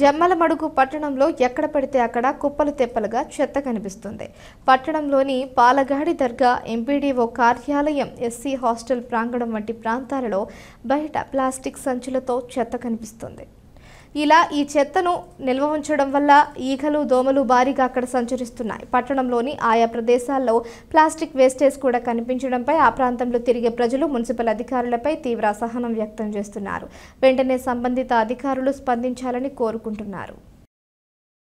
జమ్మల మడుగు పట్టణంలో ఎక్కడ పడితే అక్కడ కుప్పలు తెప్పలుగా చెత్త కనిపిస్తుంది పట్టణంలోని పాలగాడి దర్గా ఎంపీడీఓ కార్యాలయం ఎస్సీ హాస్టల్ ప్రాంగణం వంటి ప్రాంతాలలో బయట ప్లాస్టిక్ సంచులతో చెత్త కనిపిస్తుంది ఇలా ఈ చెత్తను నిల్వ ఉంచడం వల్ల ఈగలు దోమలు భారీగా అక్కడ సంచరిస్తున్నాయి పట్టణంలోని ఆయా ప్రదేశాల్లో ప్లాస్టిక్ వేస్టేజ్ కూడా కనిపించడంపై ఆ ప్రాంతంలో తిరిగే ప్రజలు మున్సిపల్ అధికారులపై తీవ్ర అసహనం వ్యక్తం చేస్తున్నారు వెంటనే సంబంధిత అధికారులు స్పందించాలని కోరుకుంటున్నారు